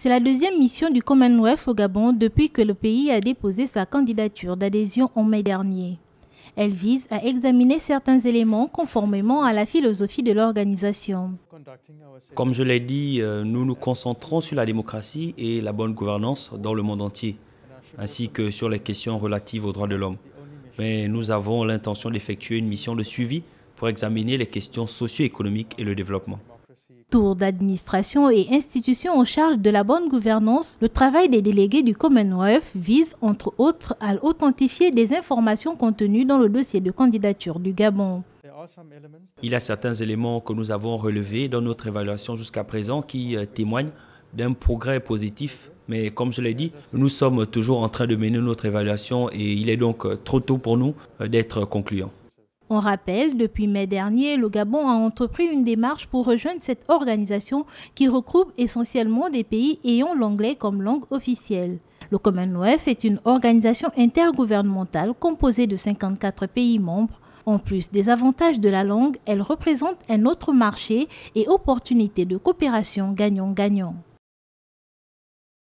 C'est la deuxième mission du Commonwealth au Gabon depuis que le pays a déposé sa candidature d'adhésion en mai dernier. Elle vise à examiner certains éléments conformément à la philosophie de l'organisation. Comme je l'ai dit, euh, nous nous concentrons sur la démocratie et la bonne gouvernance dans le monde entier, ainsi que sur les questions relatives aux droits de l'homme. Mais nous avons l'intention d'effectuer une mission de suivi pour examiner les questions socio-économiques et le développement. Tour d'administration et institutions en charge de la bonne gouvernance, le travail des délégués du Commonwealth vise, entre autres, à authentifier des informations contenues dans le dossier de candidature du Gabon. Il y a certains éléments que nous avons relevés dans notre évaluation jusqu'à présent qui euh, témoignent d'un progrès positif. Mais comme je l'ai dit, nous sommes toujours en train de mener notre évaluation et il est donc euh, trop tôt pour nous euh, d'être concluants. On rappelle, depuis mai dernier, le Gabon a entrepris une démarche pour rejoindre cette organisation qui regroupe essentiellement des pays ayant l'anglais comme langue officielle. Le Commonwealth est une organisation intergouvernementale composée de 54 pays membres. En plus des avantages de la langue, elle représente un autre marché et opportunité de coopération gagnant-gagnant.